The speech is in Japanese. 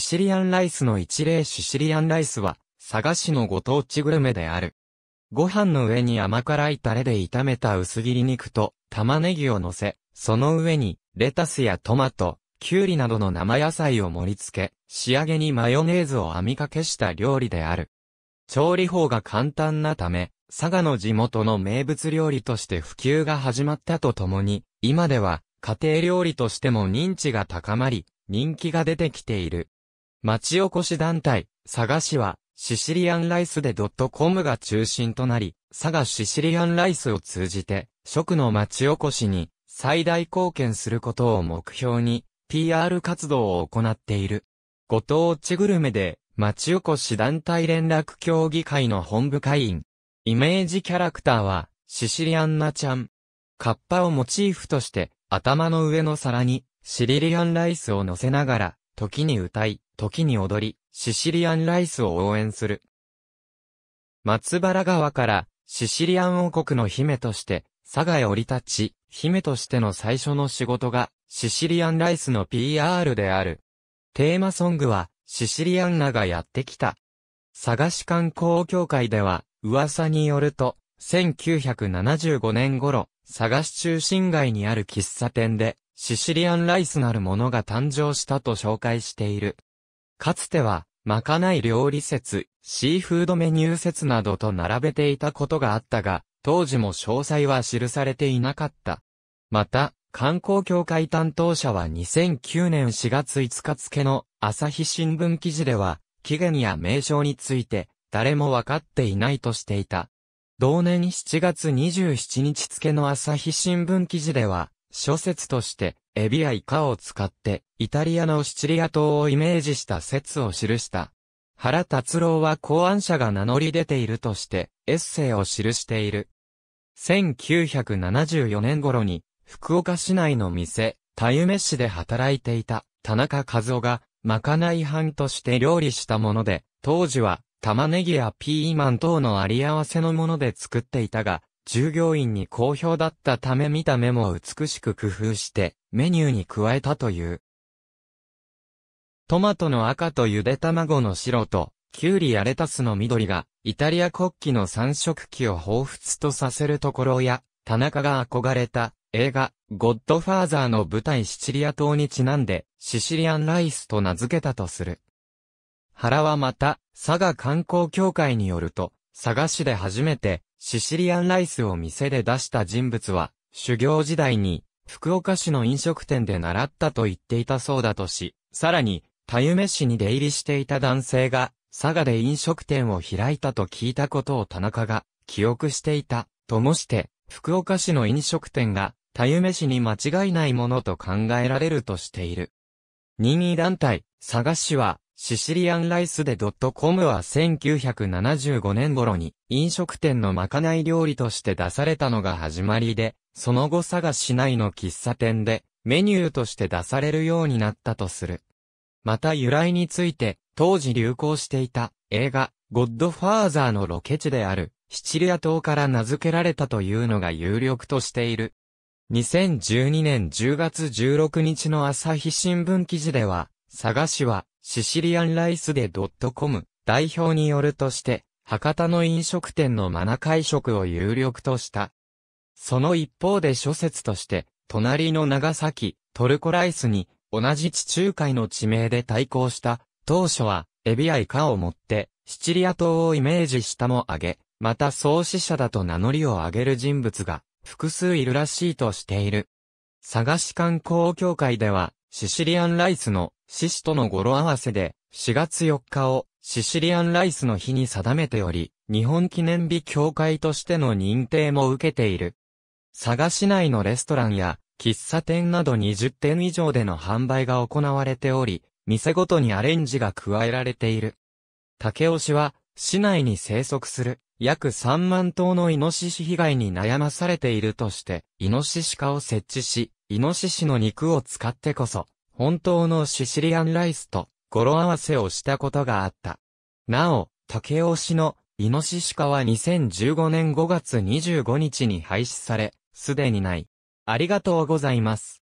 シシリアンライスの一例シシリアンライスは、佐賀市のご当地グルメである。ご飯の上に甘辛いタレで炒めた薄切り肉と玉ねぎを乗せ、その上にレタスやトマト、きゅうりなどの生野菜を盛り付け、仕上げにマヨネーズを網掛けした料理である。調理法が簡単なため、佐賀の地元の名物料理として普及が始まったとともに、今では家庭料理としても認知が高まり、人気が出てきている。町おこし団体、佐賀市は、シシリアンライスでドットコムが中心となり、佐賀シシリアンライスを通じて、食の町おこしに最大貢献することを目標に、PR 活動を行っている。ご当地グルメで、町おこし団体連絡協議会の本部会員。イメージキャラクターは、シシリアンナちゃん。カッパをモチーフとして、頭の上の皿に、シリリアンライスを乗せながら、時に歌い、時に踊り、シシリアンライスを応援する。松原川からシシリアン王国の姫として、佐賀へ降り立ち、姫としての最初の仕事が、シシリアンライスの PR である。テーマソングは、シシリアンナがやってきた。佐賀市観光協会では、噂によると、1975年頃、佐賀市中心街にある喫茶店で、シシリアンライスなるものが誕生したと紹介している。かつては、まかない料理説、シーフードメニュー説などと並べていたことがあったが、当時も詳細は記されていなかった。また、観光協会担当者は2009年4月5日付の朝日新聞記事では、期限や名称について、誰もわかっていないとしていた。同年7月27日付の朝日新聞記事では、諸説として、エビやイカを使って、イタリアのシチリア島をイメージした説を記した。原達郎は考案者が名乗り出ているとして、エッセイを記している。1974年頃に、福岡市内の店、たゆめ市で働いていた田中和夫が、まかない飯として料理したもので、当時は玉ねぎやピーマン等のあり合わせのもので作っていたが、従業員に好評だったため見た目も美しく工夫して、メニューに加えたという。トマトの赤とゆで卵の白と、キュウリやレタスの緑が、イタリア国旗の三色旗を彷彿とさせるところや、田中が憧れた、映画、ゴッドファーザーの舞台シチリア島にちなんで、シシリアンライスと名付けたとする。原はまた、佐賀観光協会によると、佐賀市で初めて、シシリアンライスを店で出した人物は、修行時代に、福岡市の飲食店で習ったと言っていたそうだとし、さらに、たゆめ市に出入りしていた男性が、佐賀で飲食店を開いたと聞いたことを田中が記憶していた、ともして、福岡市の飲食店が、たゆめ市に間違いないものと考えられるとしている。任意団体、佐賀市は、シシリアンライスでドットコムは1975年頃に飲食店のまかない料理として出されたのが始まりで、その後佐賀市内の喫茶店でメニューとして出されるようになったとする。また由来について、当時流行していた映画、ゴッドファーザーのロケ地である、シチリア島から名付けられたというのが有力としている。2012年10月16日の朝日新聞記事では、佐賀市は、シシリアンライスでドットコム代表によるとして、博多の飲食店のマナ会食を有力とした。その一方で諸説として、隣の長崎、トルコライスに同じ地中海の地名で対抗した、当初は、エビやイカをもって、シチリア島をイメージしたも挙げ、また創始者だと名乗りを上げる人物が、複数いるらしいとしている。佐賀市観光協会では、シシリアンライスの、獅子との語呂合わせで、4月4日を、シシリアンライスの日に定めており、日本記念日協会としての認定も受けている。佐賀市内のレストランや、喫茶店など20店以上での販売が行われており、店ごとにアレンジが加えられている。竹雄市は、市内に生息する約3万頭のイノシシ被害に悩まされているとして、イノシシ化を設置し、イノシシの肉を使ってこそ、本当のシシリアンライスと語呂合わせをしたことがあった。なお、竹雄市のイノシシ化は2015年5月25日に廃止され、すでにないありがとうございます。